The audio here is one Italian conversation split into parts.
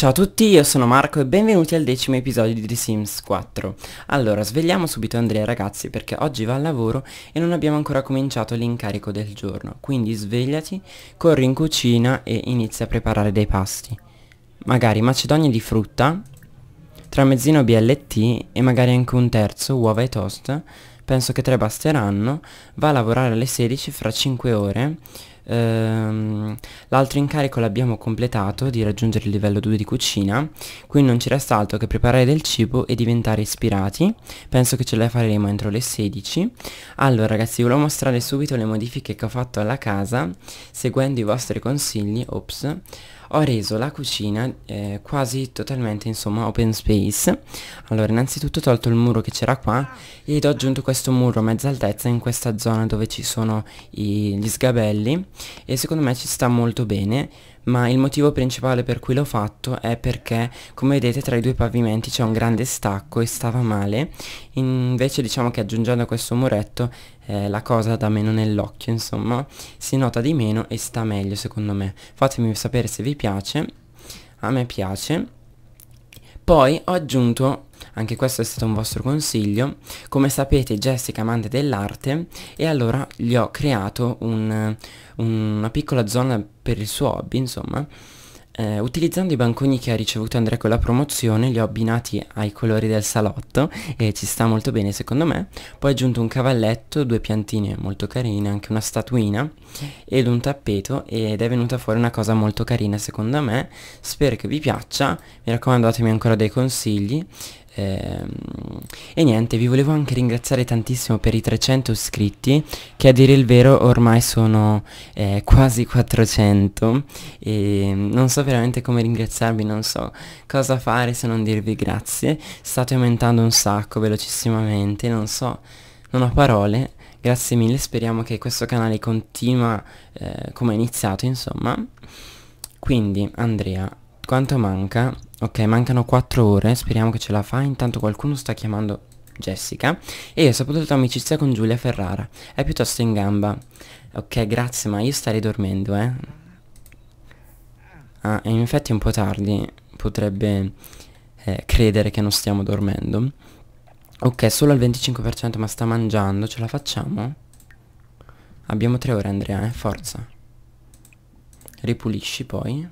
Ciao a tutti, io sono Marco e benvenuti al decimo episodio di The Sims 4. Allora, svegliamo subito Andrea ragazzi perché oggi va al lavoro e non abbiamo ancora cominciato l'incarico del giorno, quindi svegliati, corri in cucina e inizia a preparare dei pasti. Magari macedonie di frutta, tramezzino BLT e magari anche un terzo, uova e toast, penso che tre basteranno, va a lavorare alle 16 fra 5 ore Ehm, l'altro incarico l'abbiamo completato di raggiungere il livello 2 di cucina, qui non ci resta altro che preparare del cibo e diventare ispirati, penso che ce la faremo entro le 16. Allora ragazzi, vi volevo mostrare subito le modifiche che ho fatto alla casa, seguendo i vostri consigli, ops, ho reso la cucina eh, quasi totalmente insomma open space allora innanzitutto ho tolto il muro che c'era qua ed ho aggiunto questo muro a mezza altezza in questa zona dove ci sono i, gli sgabelli e secondo me ci sta molto bene ma il motivo principale per cui l'ho fatto è perché come vedete tra i due pavimenti c'è un grande stacco e stava male invece diciamo che aggiungendo questo muretto eh, la cosa da meno nell'occhio insomma si nota di meno e sta meglio secondo me fatemi sapere se vi piace a me piace poi ho aggiunto anche questo è stato un vostro consiglio. Come sapete Jessica è amante dell'arte e allora gli ho creato un, una piccola zona per il suo hobby, insomma. Eh, utilizzando i banconi che ha ricevuto Andrea con la promozione, li ho abbinati ai colori del salotto e ci sta molto bene secondo me. Poi ho aggiunto un cavalletto, due piantine molto carine, anche una statuina ed un tappeto ed è venuta fuori una cosa molto carina secondo me. Spero che vi piaccia, mi raccomando datemi ancora dei consigli e, ehm, e niente, vi volevo anche ringraziare tantissimo per i 300 iscritti, che a dire il vero ormai sono eh, quasi 400 e ehm, non so veramente come ringraziarvi, non so cosa fare se non dirvi grazie. State aumentando un sacco velocissimamente, non so, non ho parole. Grazie mille, speriamo che questo canale continua eh, come è iniziato, insomma. Quindi, Andrea, quanto manca Ok, mancano 4 ore, speriamo che ce la fa, intanto qualcuno sta chiamando Jessica e io ho saputo la tua amicizia con Giulia Ferrara, è piuttosto in gamba. Ok, grazie, ma io starei dormendo, eh. Ah, e in effetti è un po' tardi, potrebbe eh, credere che non stiamo dormendo. Ok, solo al 25% ma sta mangiando, ce la facciamo? Abbiamo 3 ore Andrea, eh, forza. Ripulisci poi.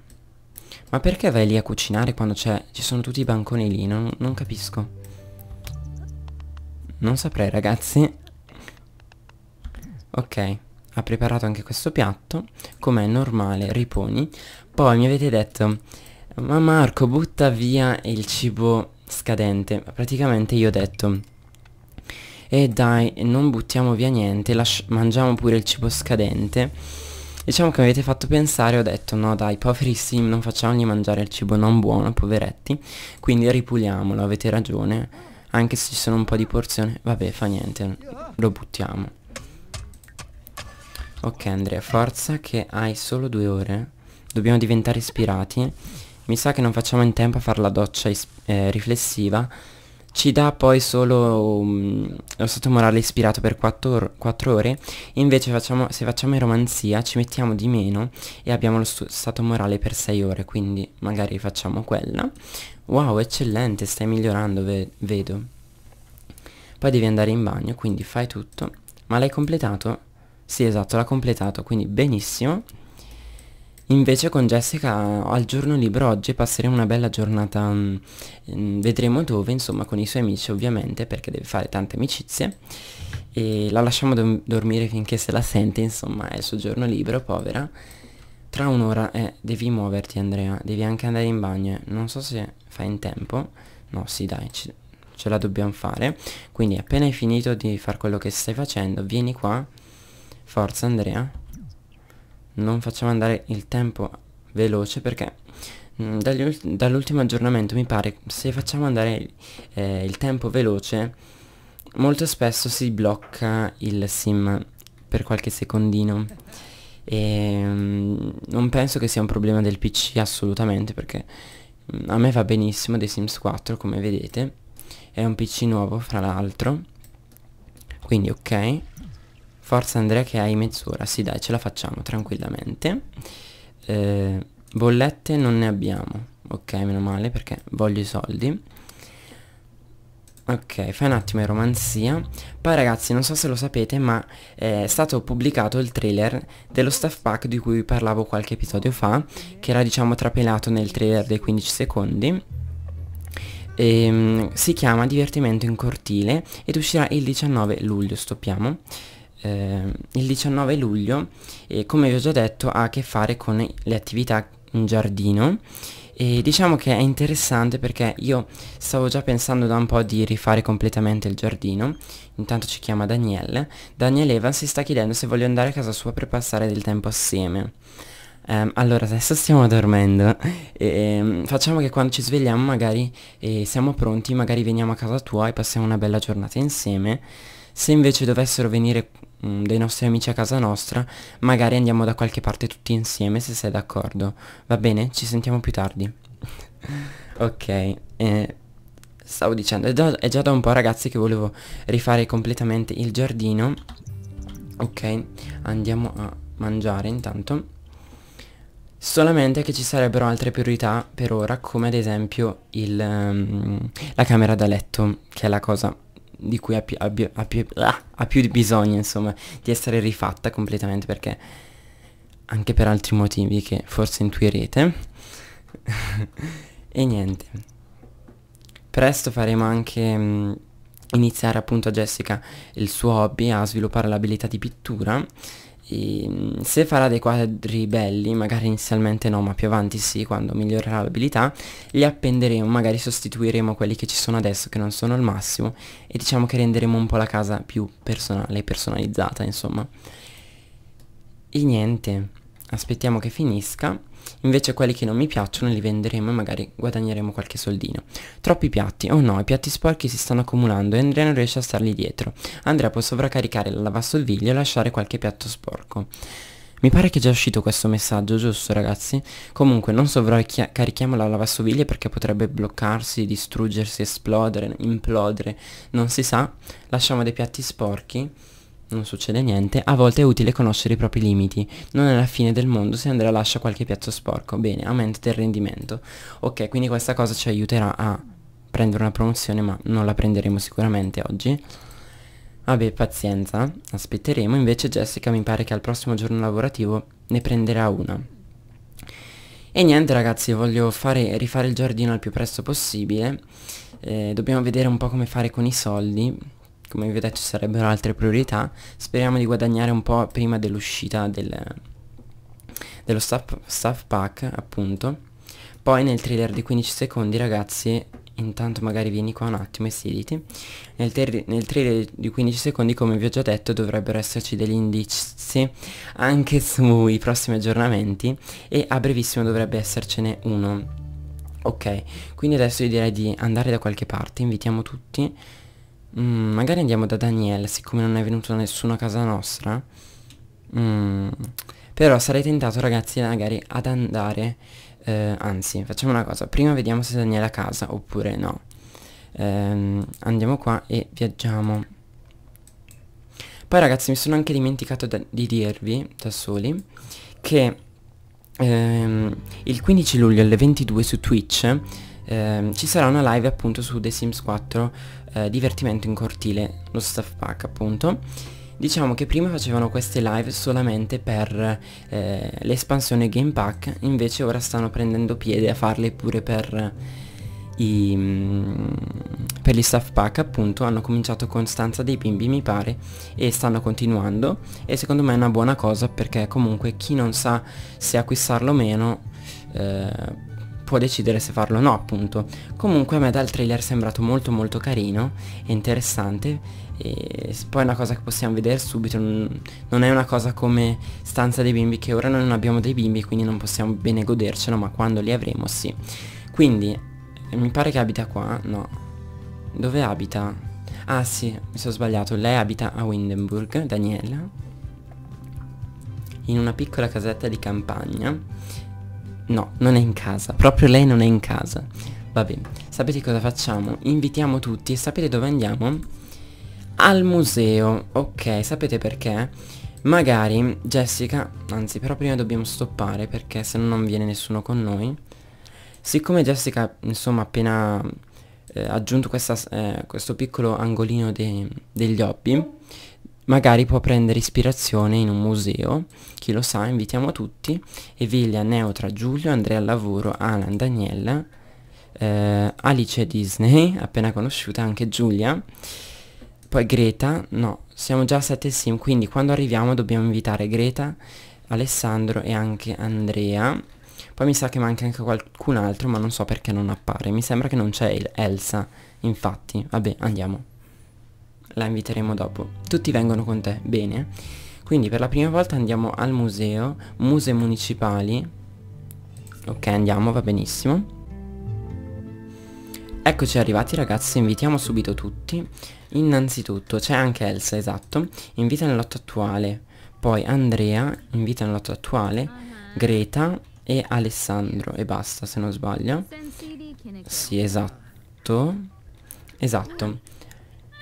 Ma perché vai lì a cucinare quando c'è... Ci sono tutti i banconi lì, non, non capisco. Non saprei ragazzi. Ok, ha preparato anche questo piatto, Com'è normale, riponi. Poi mi avete detto, ma Marco butta via il cibo scadente. Praticamente io ho detto, e eh, dai, non buttiamo via niente, mangiamo pure il cibo scadente Diciamo che mi avete fatto pensare, ho detto no dai poveri sim non facciamogli mangiare il cibo non buono, poveretti, quindi ripuliamolo, avete ragione, anche se ci sono un po' di porzioni, vabbè fa niente, lo buttiamo. Ok Andrea, forza che hai solo due ore, dobbiamo diventare ispirati, mi sa che non facciamo in tempo a fare la doccia eh, riflessiva, ci dà poi solo um, lo stato morale ispirato per 4, 4 ore, invece facciamo, se facciamo eromanzia ci mettiamo di meno e abbiamo lo stato morale per 6 ore, quindi magari facciamo quella. Wow, eccellente, stai migliorando, ve vedo. Poi devi andare in bagno, quindi fai tutto. Ma l'hai completato? Sì, esatto, l'ha completato, quindi benissimo. Invece con Jessica al giorno libero oggi passeremo una bella giornata, mm, mm, vedremo dove, insomma con i suoi amici ovviamente perché deve fare tante amicizie e la lasciamo do dormire finché se la sente, insomma è il suo giorno libero, povera. Tra un'ora, eh, devi muoverti Andrea, devi anche andare in bagno, non so se fai in tempo, no sì dai, ce, ce la dobbiamo fare, quindi appena hai finito di fare quello che stai facendo, vieni qua, forza Andrea, non facciamo andare il tempo veloce perché mm, dall'ultimo aggiornamento mi pare se facciamo andare eh, il tempo veloce molto spesso si blocca il sim per qualche secondino e um, non penso che sia un problema del pc assolutamente perché um, a me va benissimo dei sims 4 come vedete è un pc nuovo fra l'altro quindi ok Forza Andrea che hai mezz'ora, sì dai ce la facciamo tranquillamente. Eh, bollette non ne abbiamo, ok meno male perché voglio i soldi. Ok, fai un attimo in romanzia. Poi ragazzi, non so se lo sapete, ma eh, è stato pubblicato il trailer dello staff pack di cui vi parlavo qualche episodio fa, che era diciamo trapelato nel trailer dei 15 secondi. E, ehm, si chiama Divertimento in cortile ed uscirà il 19 luglio, stoppiamo eh, il 19 luglio, e come vi ho già detto, ha a che fare con le attività in giardino e diciamo che è interessante perché io stavo già pensando da un po' di rifare completamente il giardino. Intanto ci chiama Daniele. Daniele Evans si sta chiedendo se voglio andare a casa sua per passare del tempo assieme. Um, allora, adesso stiamo dormendo. E, um, facciamo che quando ci svegliamo magari eh, siamo pronti, magari veniamo a casa tua e passiamo una bella giornata insieme. Se invece dovessero venire Mm, dei nostri amici a casa nostra, magari andiamo da qualche parte tutti insieme se sei d'accordo. Va bene? Ci sentiamo più tardi. ok, eh, stavo dicendo, è già, è già da un po' ragazzi che volevo rifare completamente il giardino. Ok, andiamo a mangiare intanto. Solamente che ci sarebbero altre priorità per ora, come ad esempio il, um, la camera da letto, che è la cosa di cui ha più, ah, ha più, ha più, ha più bisogno, insomma, di essere rifatta completamente perché anche per altri motivi che forse intuirete. e niente. Presto faremo anche mh, iniziare appunto a Jessica il suo hobby a sviluppare l'abilità di pittura e, ehm, se farà dei quadri belli, magari inizialmente no, ma più avanti sì, quando migliorerà l'abilità, li appenderemo, magari sostituiremo quelli che ci sono adesso, che non sono al massimo, e diciamo che renderemo un po' la casa più personale personalizzata, insomma. E niente, aspettiamo che finisca invece quelli che non mi piacciono li venderemo e magari guadagneremo qualche soldino. Troppi piatti, oh no, i piatti sporchi si stanno accumulando e Andrea non riesce a starli dietro. Andrea può sovraccaricare la lavastoviglie e lasciare qualche piatto sporco. Mi pare che è già uscito questo messaggio, giusto ragazzi? Comunque non sovraccarichiamo la lavastoviglie perché potrebbe bloccarsi, distruggersi, esplodere, implodere, non si sa. Lasciamo dei piatti sporchi non succede niente, a volte è utile conoscere i propri limiti. Non è la fine del mondo se Andrea lascia qualche piazzo sporco. Bene, aumenta il rendimento. Ok, quindi questa cosa ci aiuterà a prendere una promozione, ma non la prenderemo sicuramente oggi. Vabbè, pazienza, aspetteremo. Invece Jessica mi pare che al prossimo giorno lavorativo ne prenderà una. E niente ragazzi, voglio fare, rifare il giardino al più presto possibile. Eh, dobbiamo vedere un po' come fare con i soldi come vi ho detto ci sarebbero altre priorità speriamo di guadagnare un po' prima dell'uscita del, dello staff, staff pack appunto poi nel trailer di 15 secondi ragazzi intanto magari vieni qua un attimo e siediti nel, nel, trailer di 15 secondi come vi ho già detto dovrebbero esserci degli indizi anche sui prossimi aggiornamenti e a brevissimo dovrebbe essercene uno ok quindi adesso io direi di andare da qualche parte invitiamo tutti Mm, magari andiamo da Daniel, siccome non è venuto nessuno a casa nostra. Mm, però sarei tentato ragazzi magari ad andare... Eh, anzi, facciamo una cosa. Prima vediamo se Daniel è a casa oppure no. Eh, andiamo qua e viaggiamo. Poi ragazzi mi sono anche dimenticato da, di dirvi da soli che ehm, il 15 luglio alle 22 su Twitch ehm, ci sarà una live appunto su The Sims 4 eh, divertimento in cortile, lo staff pack appunto. Diciamo che prima facevano queste live solamente per eh, l'espansione Game Pack, invece ora stanno prendendo piede a farle pure per i, mm, per gli staff pack appunto hanno cominciato con stanza dei bimbi mi pare e stanno continuando e secondo me è una buona cosa perché comunque chi non sa se acquistarlo o meno eh, può decidere se farlo o no appunto. Comunque a me dal trailer è sembrato molto molto carino e interessante e poi è una cosa che possiamo vedere subito, non, è una cosa come stanza dei bimbi che ora noi non abbiamo dei bimbi quindi non possiamo bene godercelo ma quando li avremo sì. Quindi mi pare che abita qua, no. Dove abita? Ah sì, mi sono sbagliato, lei abita a Windenburg, Daniela, in una piccola casetta di campagna No, non è in casa, proprio lei non è in casa. Vabbè, sapete cosa facciamo? Invitiamo tutti e sapete dove andiamo? Al museo, ok, sapete perché? Magari Jessica, anzi però prima dobbiamo stoppare perché se no non viene nessuno con noi. Siccome Jessica insomma appena eh, aggiunto questa, eh, questo piccolo angolino de degli hobby, magari può prendere ispirazione in un museo, chi lo sa, invitiamo tutti, Evilia, Neutra, Giulio, Andrea Lavoro, Alan, Daniela, eh, Alice Disney, appena conosciuta, anche Giulia, poi Greta, no, siamo già a 7 sim, quindi quando arriviamo dobbiamo invitare Greta, Alessandro e anche Andrea, poi mi sa che manca anche qualcun altro, ma non so perché non appare. Mi sembra che non c'è Elsa, infatti. Vabbè, andiamo la inviteremo dopo. Tutti vengono con te, bene. Quindi per la prima volta andiamo al museo, musei municipali. Ok, andiamo, va benissimo. Eccoci arrivati ragazzi, invitiamo subito tutti. Innanzitutto c'è anche Elsa, esatto. Invita nell'otto attuale. Poi Andrea, invita nell'otto attuale. Greta e Alessandro. E basta se non sbaglio. Sì, esatto. Esatto.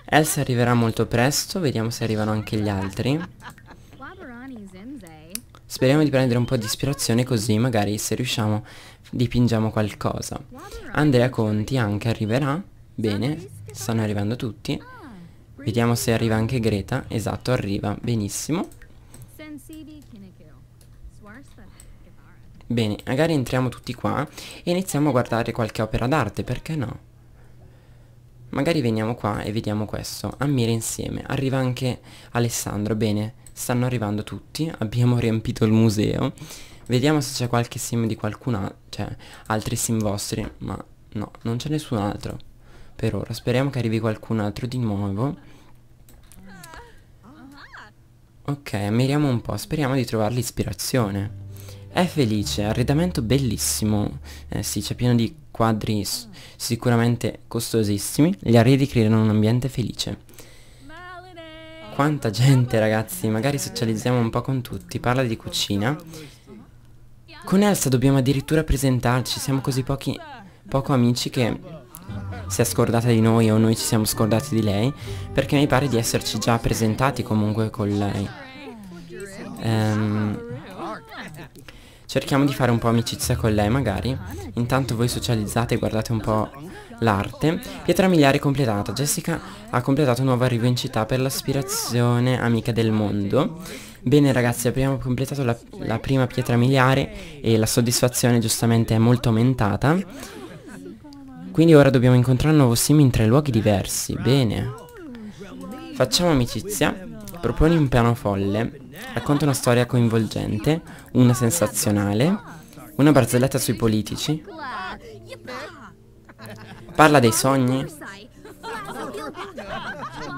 Elsa arriverà molto presto, vediamo se arrivano anche gli altri. Speriamo di prendere un po' di ispirazione così magari se riusciamo dipingiamo qualcosa. Andrea Conti anche arriverà, bene, stanno arrivando tutti. Vediamo se arriva anche Greta, esatto arriva, benissimo. Bene, magari entriamo tutti qua e iniziamo a guardare qualche opera d'arte, perché no? Magari veniamo qua e vediamo questo. Ammira insieme. Arriva anche Alessandro. Bene, stanno arrivando tutti. Abbiamo riempito il museo. Vediamo se c'è qualche sim di qualcun altro. Cioè, altri sim vostri. Ma no, non c'è nessun altro. Per ora. Speriamo che arrivi qualcun altro di nuovo. Ok, ammiriamo un po'. Speriamo di trovare l'ispirazione. È felice, arredamento bellissimo, eh, sì, c'è pieno di quadri sicuramente costosissimi. Gli arredi creano un ambiente felice. Quanta gente ragazzi, magari socializziamo un po' con tutti, parla di cucina. Con Elsa dobbiamo addirittura presentarci, siamo così pochi, poco amici che si è scordata di noi o noi ci siamo scordati di lei, perché mi pare di esserci già presentati comunque con lei. Ehm... Cerchiamo di fare un po' amicizia con lei magari. Intanto voi socializzate e guardate un po' l'arte. Pietra miliare completata. Jessica ha completato un nuovo arrivo in città per l'aspirazione amica del mondo. Bene ragazzi, abbiamo completato la, la prima pietra miliare e la soddisfazione giustamente è molto aumentata. Quindi ora dobbiamo incontrare un nuovo sim in tre luoghi diversi. Bene. Facciamo amicizia proponi un piano folle, racconta una storia coinvolgente, una sensazionale, una barzelletta sui politici, parla dei sogni,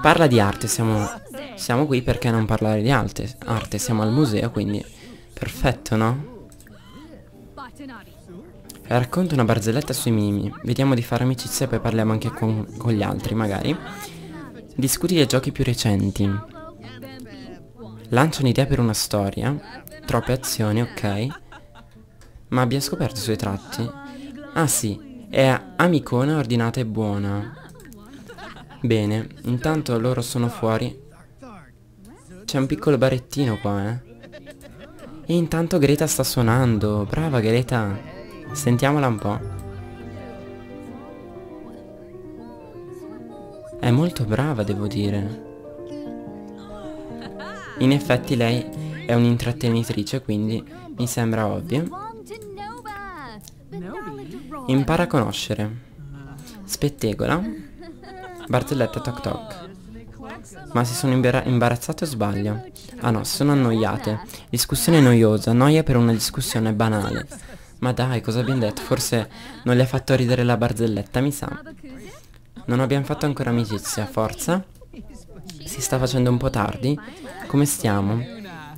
parla di arte, siamo, siamo qui perché non parlare di arte, arte, siamo al museo quindi perfetto no? Racconta una barzelletta sui mimi, vediamo di fare amicizia e poi parliamo anche con, con gli altri magari. Discuti dei giochi più recenti, Lancio un'idea per una storia, troppe azioni, ok, ma abbia scoperto i suoi tratti. Ah sì, è amicona, ordinata e buona. Bene, intanto loro sono fuori. C'è un piccolo barettino qua, eh. E intanto Greta sta suonando. Brava Greta. Sentiamola un po'. È molto brava, devo dire. In effetti lei è un'intrattenitrice, quindi mi sembra ovvio. Impara a conoscere. Spettegola. Barzelletta toc toc. Ma se sono imbarazzato sbaglio. Ah no, sono annoiate. Discussione noiosa, noia per una discussione banale. Ma dai, cosa abbiamo detto? Forse non le ha fatto ridere la barzelletta, mi sa. Non abbiamo fatto ancora amicizia, forza. Si sta facendo un po' tardi come stiamo?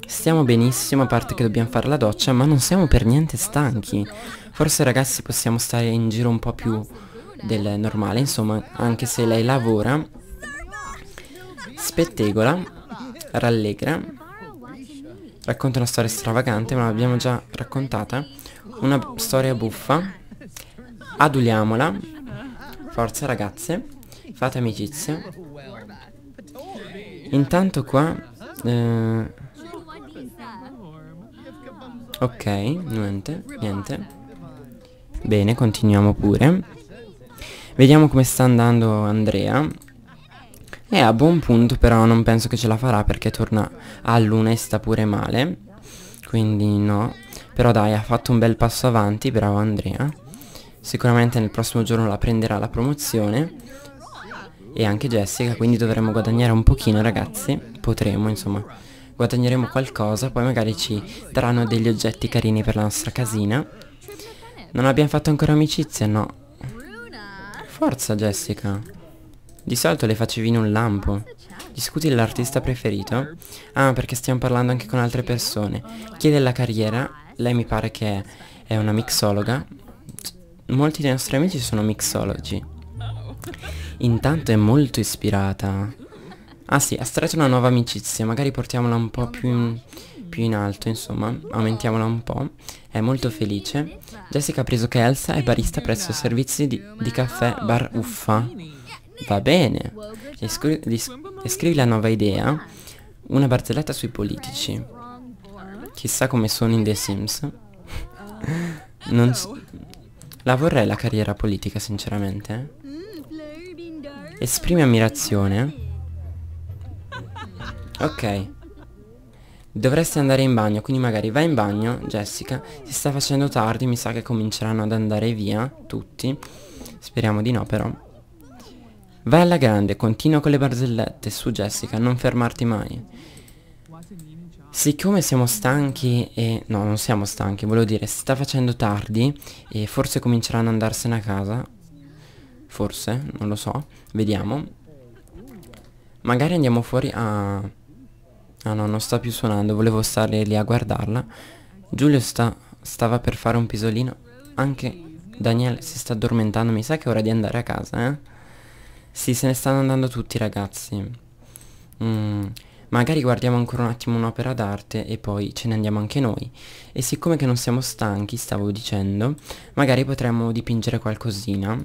Stiamo benissimo, a parte che dobbiamo fare la doccia, ma non siamo per niente stanchi. Forse ragazzi possiamo stare in giro un po' più del normale, insomma, anche se lei lavora. Spettegola, rallegra, racconta una storia stravagante, ma l'abbiamo già raccontata. Una storia buffa, aduliamola, forza ragazze, fate amicizia. Intanto qua eh... Ok, niente, niente. Bene, continuiamo pure. Vediamo come sta andando Andrea. È a buon punto, però non penso che ce la farà perché torna a luna e sta pure male. Quindi no. Però dai, ha fatto un bel passo avanti, bravo Andrea. Sicuramente nel prossimo giorno la prenderà la promozione e anche Jessica, quindi dovremo guadagnare un pochino ragazzi, potremo insomma, guadagneremo qualcosa, poi magari ci daranno degli oggetti carini per la nostra casina. Non abbiamo fatto ancora amicizia, no. Forza Jessica. Di solito le facevi in un lampo. Discuti l'artista preferito? Ah, perché stiamo parlando anche con altre persone. Chiede la carriera, lei mi pare che è una mixologa. Molti dei nostri amici sono mixologi. Intanto è molto ispirata. Ah sì, ha stretto una nuova amicizia, magari portiamola un po' più in, più in alto, insomma, aumentiamola un po'. È molto felice. Jessica ha preso che Elsa è barista presso servizi di, di caffè Bar Uffa. Va bene. Descri descrivi la nuova idea. Una barzelletta sui politici. Chissà come sono in The Sims. non so. La vorrei la carriera politica, sinceramente. Esprime ammirazione. Ok. Dovresti andare in bagno, quindi magari vai in bagno, Jessica. Si sta facendo tardi, mi sa che cominceranno ad andare via tutti. Speriamo di no però. Vai alla grande, continua con le barzellette, su Jessica, non fermarti mai. Siccome siamo stanchi e... No, non siamo stanchi, volevo dire, si sta facendo tardi e forse cominceranno ad andarsene a casa. Forse, non lo so Vediamo Magari andiamo fuori a... Ah no, non sta più suonando Volevo stare lì a guardarla Giulio sta... stava per fare un pisolino Anche Daniel si sta addormentando Mi sa che è ora di andare a casa, eh Sì, se ne stanno andando tutti ragazzi mm. Magari guardiamo ancora un attimo un'opera d'arte e poi ce ne andiamo anche noi. E siccome che non siamo stanchi, stavo dicendo, magari potremmo dipingere qualcosina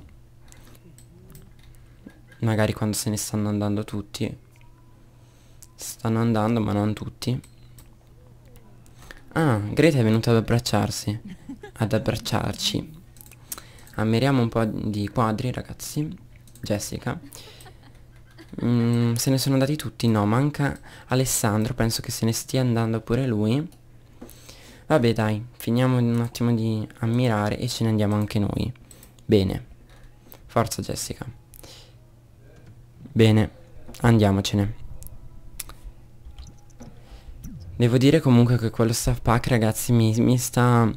magari quando se ne stanno andando tutti. Stanno andando ma non tutti. Ah, Greta è venuta ad abbracciarsi. Ad abbracciarci. Ammiriamo un po' di quadri ragazzi. Jessica. Mm, se ne sono andati tutti? No, manca Alessandro, penso che se ne stia andando pure lui. Vabbè dai, finiamo un attimo di ammirare e ce ne andiamo anche noi. Bene. Forza Jessica. Bene, andiamocene. Devo dire comunque che quello staff pack ragazzi mi, mi sta...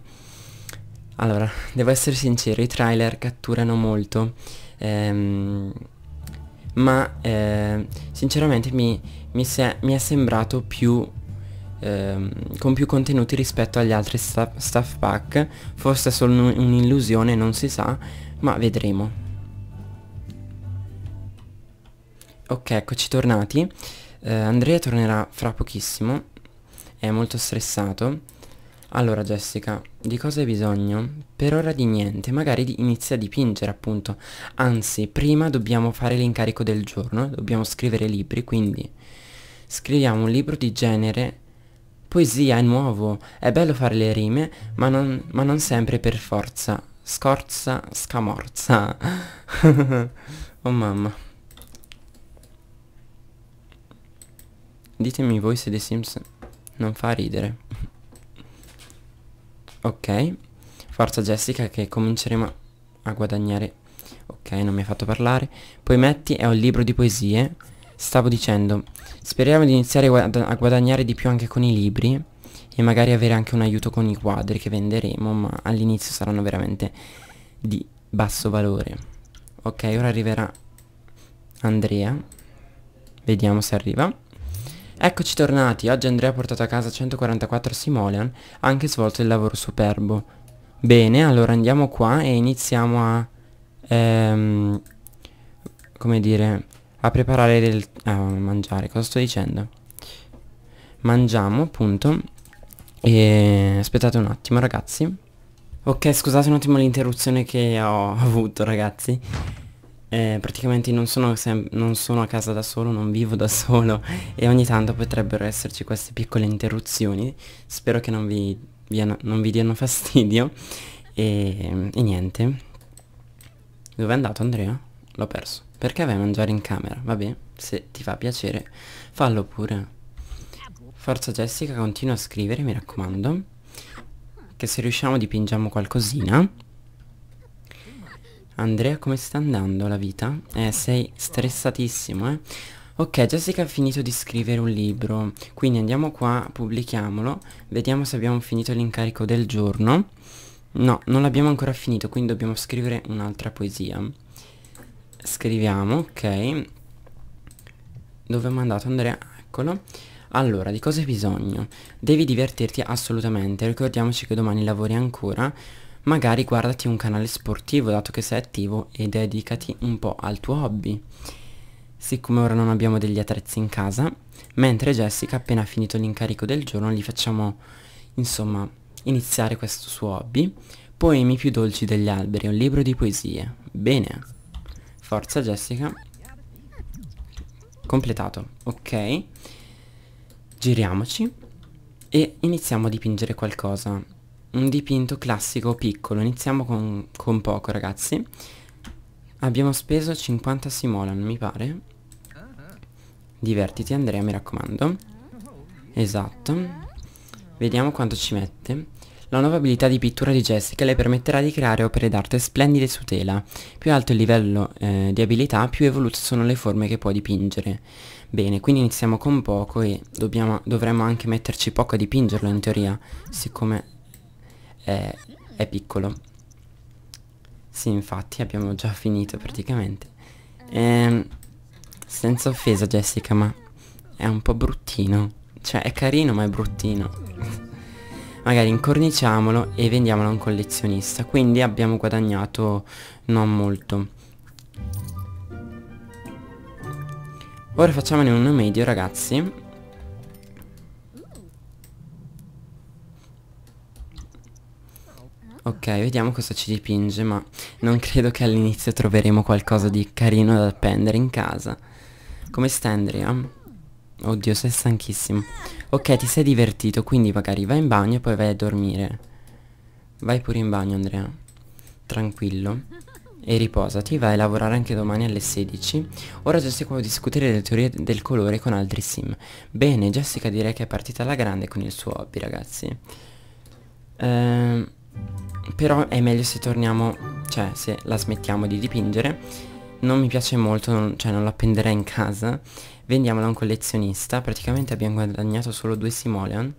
Allora, devo essere sincero, i trailer catturano molto, ehm, ma eh, sinceramente mi, mi, se, mi, è sembrato più, ehm, con più contenuti rispetto agli altri staff, staff pack, forse è solo un'illusione, non si sa, ma vedremo. Ok, eccoci tornati. Eh, Andrea tornerà fra pochissimo. È molto stressato. Allora Jessica, di cosa hai bisogno? Per ora di niente, magari di inizia a dipingere appunto. Anzi, prima dobbiamo fare l'incarico del giorno, dobbiamo scrivere libri, quindi scriviamo un libro di genere Poesia è nuovo, è bello fare le rime, ma non, ma non sempre per forza. Scorza, scamorza. oh mamma. Ditemi voi se The Sims non fa ridere. ok. Forza Jessica che cominceremo a guadagnare. Ok, non mi ha fatto parlare. Poi Metti è un libro di poesie. Stavo dicendo, speriamo di iniziare a guadagnare di più anche con i libri e magari avere anche un aiuto con i quadri che venderemo, ma all'inizio saranno veramente di basso valore. Ok, ora arriverà Andrea. Vediamo se arriva. Eccoci tornati, oggi Andrea ha portato a casa 144 simoleon, anche svolto il lavoro superbo. Bene, allora andiamo qua e iniziamo a... Ehm, come dire... A preparare del... Ah, mangiare, cosa sto dicendo? Mangiamo, appunto. E... Aspettate un attimo, ragazzi. Ok, scusate un attimo l'interruzione che ho avuto, ragazzi eh, praticamente non sono, non sono, a casa da solo, non vivo da solo e ogni tanto potrebbero esserci queste piccole interruzioni, spero che non vi, vi non vi diano fastidio e, e niente. Dove è andato Andrea? L'ho perso. Perché vai a mangiare in camera? Vabbè, se ti fa piacere, fallo pure. Forza Jessica, continua a scrivere, mi raccomando. Che se riusciamo dipingiamo qualcosina. Andrea come sta andando la vita? Eh sei stressatissimo eh Ok Jessica ha finito di scrivere un libro Quindi andiamo qua, pubblichiamolo Vediamo se abbiamo finito l'incarico del giorno No, non l'abbiamo ancora finito Quindi dobbiamo scrivere un'altra poesia Scriviamo, ok Dove ho mandato Andrea? Eccolo allora, di cosa hai bisogno? Devi divertirti assolutamente, ricordiamoci che domani lavori ancora, magari guardati un canale sportivo dato che sei attivo e dedicati un po' al tuo hobby. Siccome ora non abbiamo degli attrezzi in casa, mentre Jessica appena finito l'incarico del giorno gli facciamo insomma iniziare questo suo hobby. Poemi più dolci degli alberi, un libro di poesie. Bene. Forza Jessica. Completato. Ok. Giriamoci e iniziamo a dipingere qualcosa un dipinto classico piccolo. Iniziamo con, con poco, ragazzi. Abbiamo speso 50 simolan, mi pare. Divertiti, Andrea, mi raccomando. Esatto. Vediamo quanto ci mette. La nuova abilità di pittura di Jessica le permetterà di creare opere d'arte splendide su tela. Più alto il livello eh, di abilità, più evolute sono le forme che può dipingere. Bene, quindi iniziamo con poco e dobbiamo, dovremmo anche metterci poco a dipingerlo in teoria, siccome è, è piccolo. Sì, infatti, abbiamo già finito praticamente. Ehm, senza offesa, Jessica, ma è un po' bruttino. Cioè, è carino, ma è bruttino. Magari incorniciamolo e vendiamolo a un collezionista. Quindi abbiamo guadagnato non molto. Ora facciamone uno medio, ragazzi. Ok, vediamo cosa ci dipinge, ma non credo che all'inizio troveremo qualcosa di carino da appendere in casa. Come sta Andrea? Eh? Oddio, sei stanchissimo. Ok, ti sei divertito, quindi magari vai in bagno e poi vai a dormire. Vai pure in bagno, Andrea. Tranquillo. E riposati, vai a lavorare anche domani alle 16. Ora Jessica può discutere le teorie del colore con altri sim. Bene, Jessica direi che è partita alla grande con il suo hobby, ragazzi. Ehm... Però è meglio se torniamo, cioè se la smettiamo di dipingere. Non mi piace molto, non, cioè non l'appenderei in casa. Vendiamola a un collezionista. Praticamente abbiamo guadagnato solo due simoleon.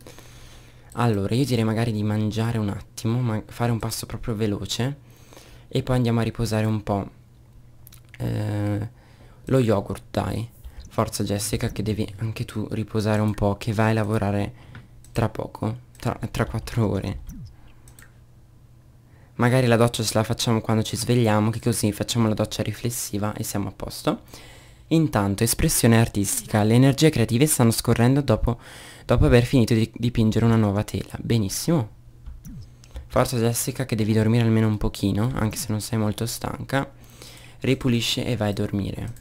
Allora, io direi magari di mangiare un attimo, ma fare un passo proprio veloce. E poi andiamo a riposare un po'. Eh, lo yogurt, dai. Forza Jessica che devi anche tu riposare un po', che vai a lavorare tra poco, tra, tra 4 ore magari la doccia se la facciamo quando ci svegliamo, che così facciamo la doccia riflessiva e siamo a posto. Intanto, espressione artistica, le energie creative stanno scorrendo dopo, dopo aver finito di dipingere una nuova tela. Benissimo. Forza Jessica che devi dormire almeno un pochino, anche se non sei molto stanca. Ripulisci e vai a dormire.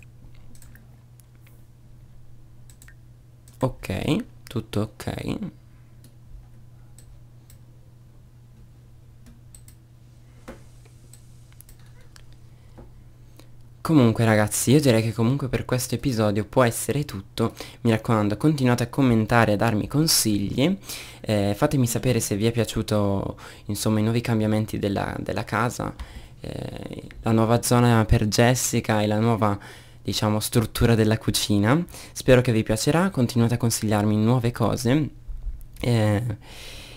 Ok, tutto ok. Comunque ragazzi, io direi che comunque per questo episodio può essere tutto, mi raccomando continuate a commentare a darmi consigli, eh, fatemi sapere se vi è piaciuto insomma i nuovi cambiamenti della, della casa, eh, la nuova zona per Jessica e la nuova diciamo struttura della cucina, spero che vi piacerà, continuate a consigliarmi nuove cose. Eh,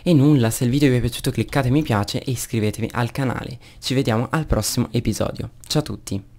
e nulla, se il video vi è piaciuto cliccate mi piace e iscrivetevi al canale. Ci vediamo al prossimo episodio. Ciao a tutti!